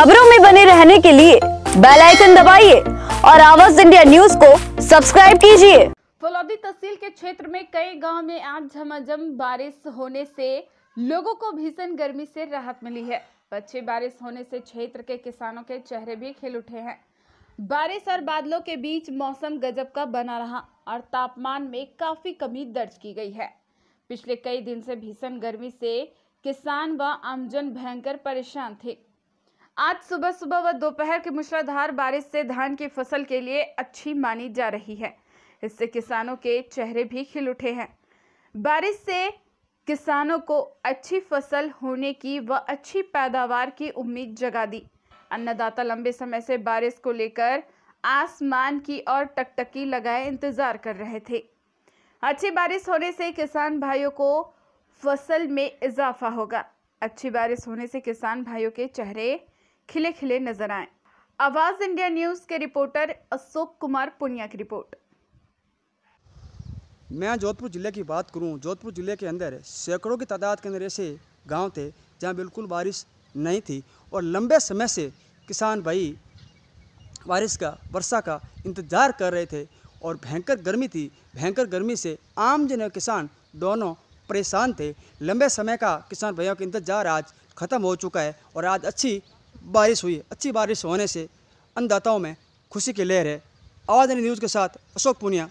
खबरों में बने रहने के लिए बेल आइकन दबाइए और आवाज इंडिया न्यूज को सब्सक्राइब कीजिए फलौदी तहसील के क्षेत्र में कई गांव में आज झमाझम बारिश होने से लोगों को भीषण गर्मी से राहत मिली है बच्चे बारिश होने से क्षेत्र के किसानों के चेहरे भी खिल उठे हैं बारिश और बादलों के बीच मौसम गजब का बना रहा और तापमान में काफी कमी दर्ज की गई है पिछले कई दिन से भीषण गर्मी से किसान व आमजन भयंकर परेशान थे आज सुबह सुबह व दोपहर की मूसलाधार बारिश से धान की फसल के लिए अच्छी मानी जा रही है इससे किसानों के चेहरे भी खिल उठे हैं बारिश से किसानों को अच्छी फसल होने की व अच्छी पैदावार की उम्मीद जगा दी अन्नदाता लंबे समय से बारिश को लेकर आसमान की ओर टकटकी लगाए इंतजार कर रहे थे अच्छी बारिश होने से किसान भाइयों को फसल में इजाफा होगा अच्छी बारिश होने से किसान भाइयों के चेहरे खिले खिले नजर आए आवाज इंडिया न्यूज के रिपोर्टर अशोक कुमार पुनिया की रिपोर्ट मैं जोधपुर ज़िले की बात करूं जोधपुर ज़िले के अंदर सैकड़ों की तादाद के अंदर ऐसे गांव थे जहां बिल्कुल बारिश नहीं थी और लंबे समय से किसान भाई बारिश का वर्षा का इंतज़ार कर रहे थे और भयंकर गर्मी थी भयंकर गर्मी से आम जन किसान दोनों परेशान थे लंबे समय का किसान भाइयों का इंतजार आज ख़त्म हो चुका है और आज अच्छी बारिश हुई अच्छी बारिश होने से अन्नदाताओं में खुशी की लहर है आवाज़ न्यूज़ के साथ अशोक पुनिया